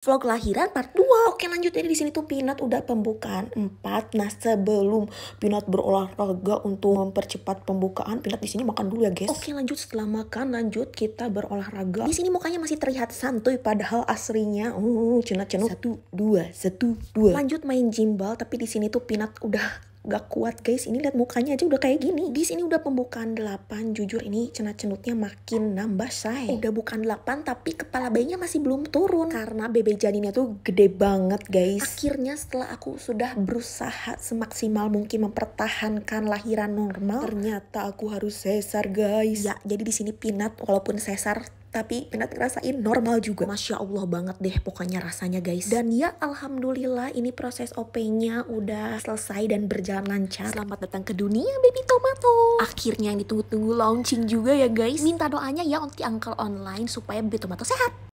vlog lahiran part 2. Oke lanjut jadi di sini tuh Pinot udah pembukaan 4. Nah, sebelum Pinot berolahraga untuk mempercepat pembukaan, Pinot di sini makan dulu ya, guys. Oke, lanjut setelah makan lanjut kita berolahraga. Di sini mukanya masih terlihat santuy padahal aslinya uh cenut-cenut. Satu, dua, satu, dua. Lanjut main gimbal tapi di sini tuh Pinot udah gak kuat guys ini lihat mukanya aja udah kayak gini di ini udah pembukaan 8 jujur ini cenat cenutnya makin nambah say udah bukan 8 tapi kepala bayinya masih belum turun karena bebek janinnya tuh gede banget guys akhirnya setelah aku sudah berusaha semaksimal mungkin mempertahankan lahiran normal ternyata aku harus sesar guys ya jadi di sini pinat walaupun sesar tapi Minat ngerasain normal juga. Masya Allah banget deh pokoknya rasanya guys. Dan ya Alhamdulillah ini proses OP-nya udah selesai dan berjalan lancar. Selamat datang ke dunia Baby Tomato. Akhirnya yang ditunggu-tunggu launching juga ya guys. Minta doanya ya untuk Uncle Online supaya Baby Tomato sehat.